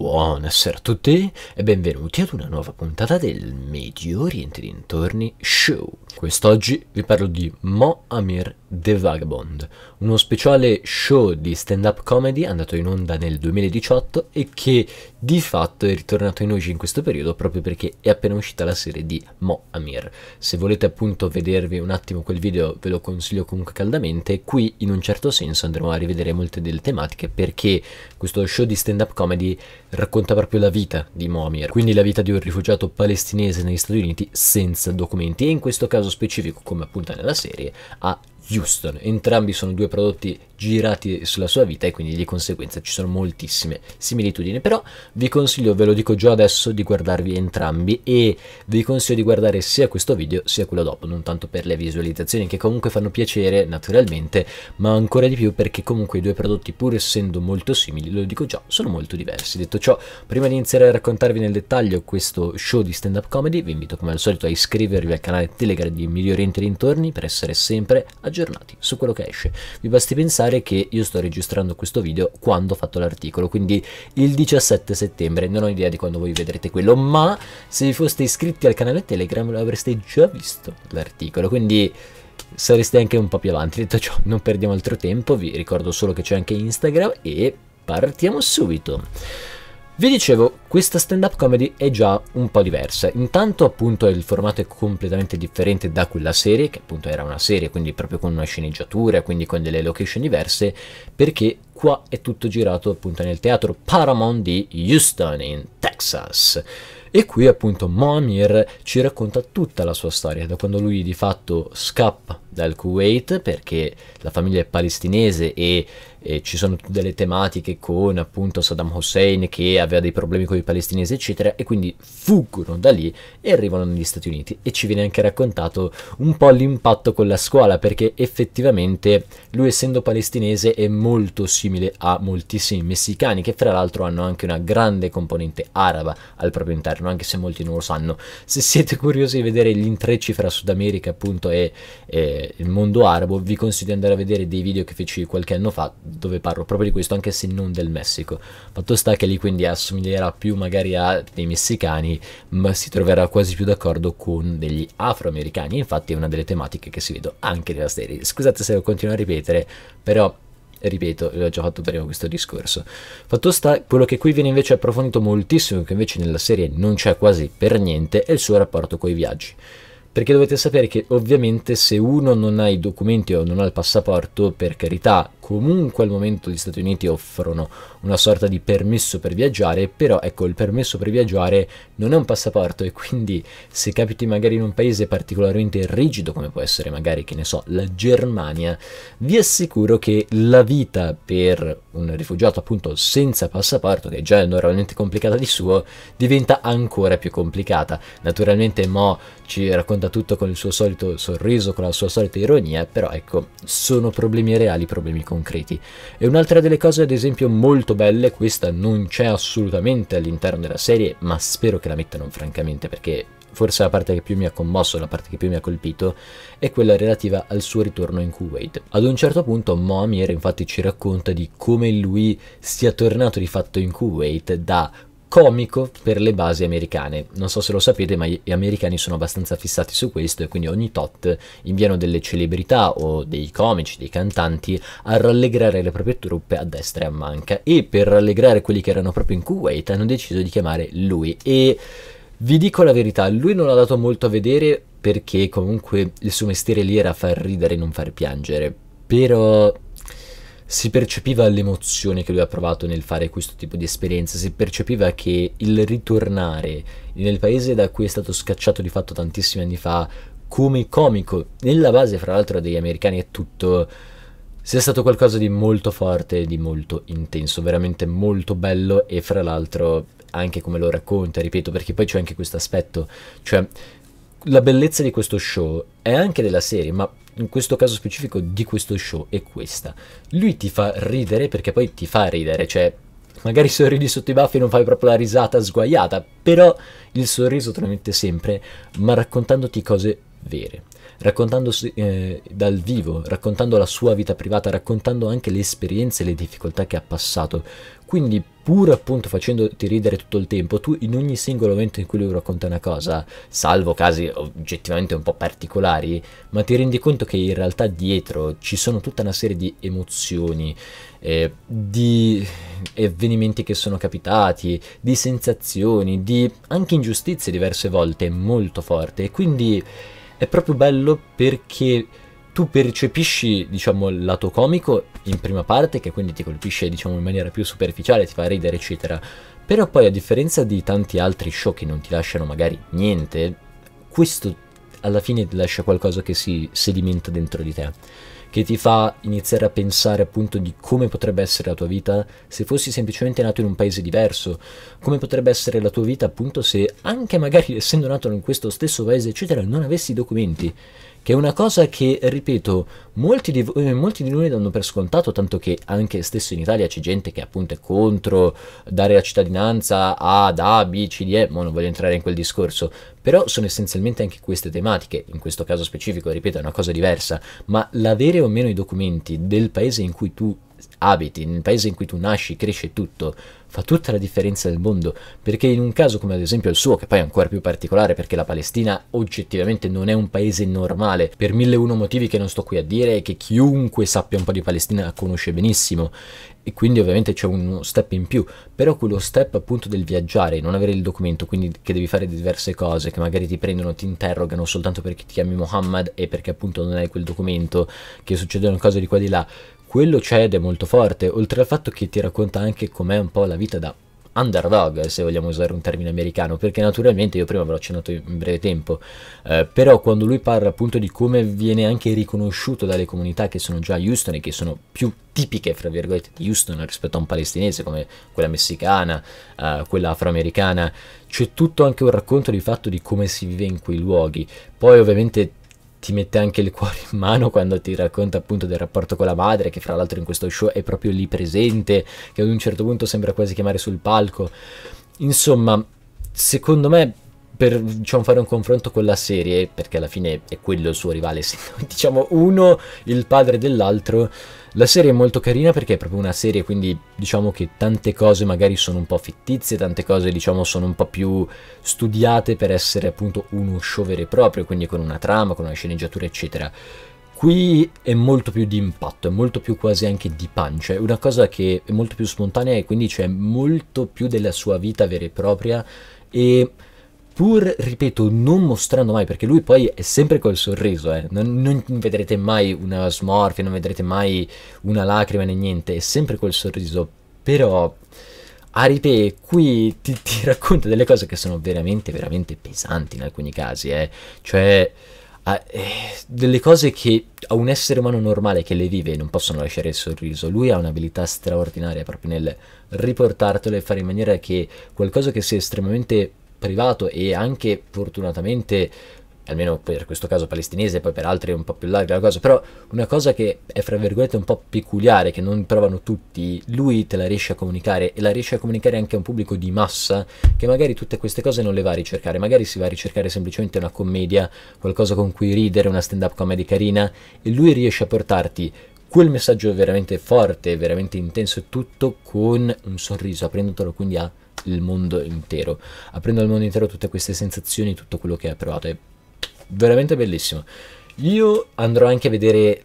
Buonasera a tutti e benvenuti ad una nuova puntata del Medio Oriente Dintorni Show. Quest'oggi vi parlo di Mo Amir The Vagabond, uno speciale show di stand-up comedy andato in onda nel 2018 e che di fatto è ritornato in oggi in questo periodo proprio perché è appena uscita la serie di Mo Amir. Se volete appunto vedervi un attimo quel video ve lo consiglio comunque caldamente, qui in un certo senso andremo a rivedere molte delle tematiche perché questo show di stand-up comedy racconta proprio la vita di Momir, quindi la vita di un rifugiato palestinese negli Stati Uniti senza documenti e in questo caso specifico, come appunta nella serie, ha Houston. Entrambi sono due prodotti girati sulla sua vita e quindi di conseguenza ci sono moltissime similitudini. Però vi consiglio, ve lo dico già adesso, di guardarvi entrambi e vi consiglio di guardare sia questo video sia quello dopo, non tanto per le visualizzazioni che comunque fanno piacere naturalmente, ma ancora di più perché comunque i due prodotti pur essendo molto simili, lo dico già, sono molto diversi. Detto ciò, prima di iniziare a raccontarvi nel dettaglio questo show di stand up comedy, vi invito come al solito a iscrivervi al canale Telegram di Migliori Oriente per essere sempre aggiornati aggiornati su quello che esce. Vi basti pensare che io sto registrando questo video quando ho fatto l'articolo, quindi il 17 settembre, non ho idea di quando voi vedrete quello, ma se vi foste iscritti al canale Telegram avreste già visto l'articolo, quindi sareste anche un po' più avanti. Detto ciò, non perdiamo altro tempo, vi ricordo solo che c'è anche Instagram e partiamo subito. Vi dicevo, questa stand-up comedy è già un po' diversa. Intanto appunto il formato è completamente differente da quella serie, che appunto era una serie, quindi proprio con una sceneggiatura, quindi con delle location diverse, perché qua è tutto girato appunto nel teatro Paramount di Houston in Texas. E qui appunto Moamir ci racconta tutta la sua storia, da quando lui di fatto scappa dal Kuwait perché la famiglia è palestinese e, e ci sono delle tematiche con appunto Saddam Hussein che aveva dei problemi con i palestinesi eccetera e quindi fuggono da lì e arrivano negli Stati Uniti e ci viene anche raccontato un po' l'impatto con la scuola perché effettivamente lui essendo palestinese è molto simile a moltissimi messicani che fra l'altro hanno anche una grande componente araba al proprio interno anche se molti non lo sanno se siete curiosi di vedere gli intrecci fra Sud America appunto e, e il mondo arabo, vi consiglio di andare a vedere dei video che feci qualche anno fa dove parlo proprio di questo, anche se non del Messico. Fatto sta che lì quindi assomiglierà più magari a dei messicani, ma si troverà quasi più d'accordo con degli afroamericani. Infatti è una delle tematiche che si vedo anche nella serie. Scusate se lo continuo a ripetere, però ripeto, l'ho già fatto prima questo discorso. Fatto sta, quello che qui viene invece approfondito moltissimo, che invece nella serie non c'è quasi per niente, è il suo rapporto con i viaggi perché dovete sapere che ovviamente se uno non ha i documenti o non ha il passaporto, per carità, comunque al momento gli Stati Uniti offrono una sorta di permesso per viaggiare, però ecco il permesso per viaggiare non è un passaporto e quindi se capiti magari in un paese particolarmente rigido come può essere magari che ne so la Germania, vi assicuro che la vita per un rifugiato appunto senza passaporto, che già è normalmente complicata di suo, diventa ancora più complicata. Naturalmente Mo ci racconta tutto con il suo solito sorriso, con la sua solita ironia, però ecco sono problemi reali, problemi concreti concreti. E un'altra delle cose ad esempio molto belle, questa non c'è assolutamente all'interno della serie, ma spero che la mettano francamente perché forse la parte che più mi ha commosso, la parte che più mi ha colpito, è quella relativa al suo ritorno in Kuwait. Ad un certo punto Moamir infatti ci racconta di come lui sia tornato di fatto in Kuwait da comico per le basi americane. Non so se lo sapete, ma gli americani sono abbastanza fissati su questo e quindi ogni tot inviano delle celebrità o dei comici, dei cantanti a rallegrare le proprie truppe a destra e a manca e per rallegrare quelli che erano proprio in Kuwait hanno deciso di chiamare lui e vi dico la verità, lui non ha dato molto a vedere perché comunque il suo mestiere lì era far ridere e non far piangere, però si percepiva l'emozione che lui ha provato nel fare questo tipo di esperienza, si percepiva che il ritornare nel paese da cui è stato scacciato di fatto tantissimi anni fa come comico, nella base fra l'altro degli americani è tutto sia stato qualcosa di molto forte, di molto intenso, veramente molto bello e fra l'altro anche come lo racconta, ripeto, perché poi c'è anche questo aspetto, cioè la bellezza di questo show è anche della serie, ma in questo caso specifico di questo show è questa. Lui ti fa ridere perché poi ti fa ridere, cioè magari sorridi sotto i baffi e non fai proprio la risata sguaiata, però il sorriso trasmette sempre, ma raccontandoti cose vere raccontandosi eh, dal vivo, raccontando la sua vita privata, raccontando anche le esperienze e le difficoltà che ha passato. Quindi pur appunto facendoti ridere tutto il tempo, tu in ogni singolo momento in cui lui racconta una cosa, salvo casi oggettivamente un po' particolari, ma ti rendi conto che in realtà dietro ci sono tutta una serie di emozioni, eh, di avvenimenti che sono capitati, di sensazioni, di anche ingiustizie diverse volte molto forte. E quindi è proprio bello perché tu percepisci, diciamo, il lato comico in prima parte, che quindi ti colpisce, diciamo, in maniera più superficiale, ti fa ridere, eccetera. Però poi, a differenza di tanti altri show che non ti lasciano magari niente, questo alla fine ti lascia qualcosa che si sedimenta dentro di te che ti fa iniziare a pensare appunto di come potrebbe essere la tua vita se fossi semplicemente nato in un paese diverso, come potrebbe essere la tua vita appunto se anche magari essendo nato in questo stesso paese eccetera non avessi documenti che è una cosa che, ripeto, molti di, eh, molti di noi danno per scontato, tanto che anche stesso in Italia c'è gente che appunto è contro dare la cittadinanza ad A, B, C, D, E, ma non voglio entrare in quel discorso, però sono essenzialmente anche queste tematiche, in questo caso specifico, ripeto, è una cosa diversa, ma l'avere o meno i documenti del paese in cui tu abiti, nel paese in cui tu nasci, cresce tutto, fa tutta la differenza del mondo, perché in un caso come ad esempio il suo, che poi è ancora più particolare perché la Palestina oggettivamente non è un paese normale, per mille e uno motivi che non sto qui a dire e che chiunque sappia un po' di Palestina la conosce benissimo, e quindi ovviamente c'è uno step in più, però quello step appunto del viaggiare, non avere il documento, quindi che devi fare diverse cose, che magari ti prendono, ti interrogano soltanto perché ti chiami Muhammad e perché appunto non hai quel documento, che succedono cose di qua e di là, quello c'è ed è molto forte, oltre al fatto che ti racconta anche com'è un po' la vita da underdog, se vogliamo usare un termine americano, perché naturalmente io prima ve l'ho accennato in breve tempo, eh, però quando lui parla appunto di come viene anche riconosciuto dalle comunità che sono già a Houston e che sono più tipiche, fra virgolette, di Houston rispetto a un palestinese come quella messicana, eh, quella afroamericana, c'è tutto anche un racconto di fatto di come si vive in quei luoghi, poi ovviamente ti mette anche il cuore in mano quando ti racconta appunto del rapporto con la madre, che fra l'altro in questo show è proprio lì presente, che ad un certo punto sembra quasi chiamare sul palco. Insomma, secondo me per diciamo, fare un confronto con la serie, perché alla fine è quello il suo rivale, diciamo uno il padre dell'altro, la serie è molto carina perché è proprio una serie, quindi diciamo che tante cose magari sono un po' fittizie, tante cose diciamo sono un po' più studiate per essere appunto uno show vero e proprio, quindi con una trama, con una sceneggiatura eccetera. Qui è molto più di impatto, è molto più quasi anche di punch, è una cosa che è molto più spontanea e quindi c'è molto più della sua vita vera e propria e pur, ripeto, non mostrando mai, perché lui poi è sempre col sorriso, eh. non, non, vedrete mai una smorfia, non vedrete mai una lacrima né niente, è sempre col sorriso, però Aripe qui ti, ti racconta delle cose che sono veramente, veramente pesanti in alcuni casi, eh. cioè a, eh, delle cose che a un essere umano normale che le vive non possono lasciare il sorriso. Lui ha un'abilità straordinaria proprio nel riportartelo e fare in maniera che qualcosa che sia estremamente privato e anche fortunatamente almeno per questo caso palestinese, poi per altri è un po' più larga la cosa, però una cosa che è fra virgolette un po' peculiare, che non provano tutti, lui te la riesce a comunicare e la riesce a comunicare anche a un pubblico di massa che magari tutte queste cose non le va a ricercare, magari si va a ricercare semplicemente una commedia, qualcosa con cui ridere, una stand-up comedy carina e lui riesce a portarti quel messaggio veramente forte, veramente intenso e tutto con un sorriso, aprendotelo quindi a il mondo intero, aprendo al mondo intero tutte queste sensazioni, tutto quello che hai provato. È veramente bellissimo. Io andrò anche a vedere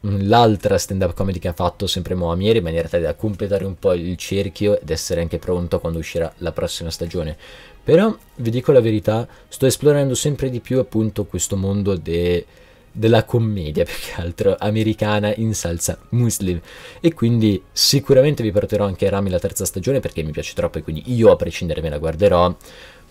l'altra stand-up comedy che ha fatto sempre Moamieri in maniera tale da completare un po' il cerchio ed essere anche pronto quando uscirà la prossima stagione. Però vi dico la verità, sto esplorando sempre di più appunto questo mondo de, della commedia più che altro americana in salsa muslim e quindi sicuramente vi porterò anche Rami la terza stagione perché mi piace troppo e quindi io a prescindere me la guarderò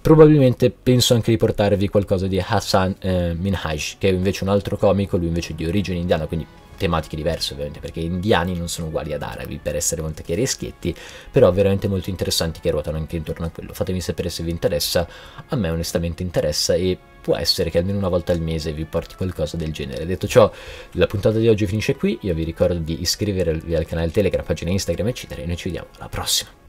probabilmente penso anche di portarvi qualcosa di Hassan eh, Minhaj che è invece un altro comico lui invece è di origine indiana quindi tematiche diverse ovviamente perché indiani non sono uguali ad arabi per essere molto chiari e schietti però veramente molto interessanti che ruotano anche intorno a quello fatemi sapere se vi interessa a me onestamente interessa e può essere che almeno una volta al mese vi porti qualcosa del genere. Detto ciò, la puntata di oggi finisce qui, io vi ricordo di iscrivervi al canale Telegram, pagina Instagram, eccetera, e noi ci vediamo alla prossima.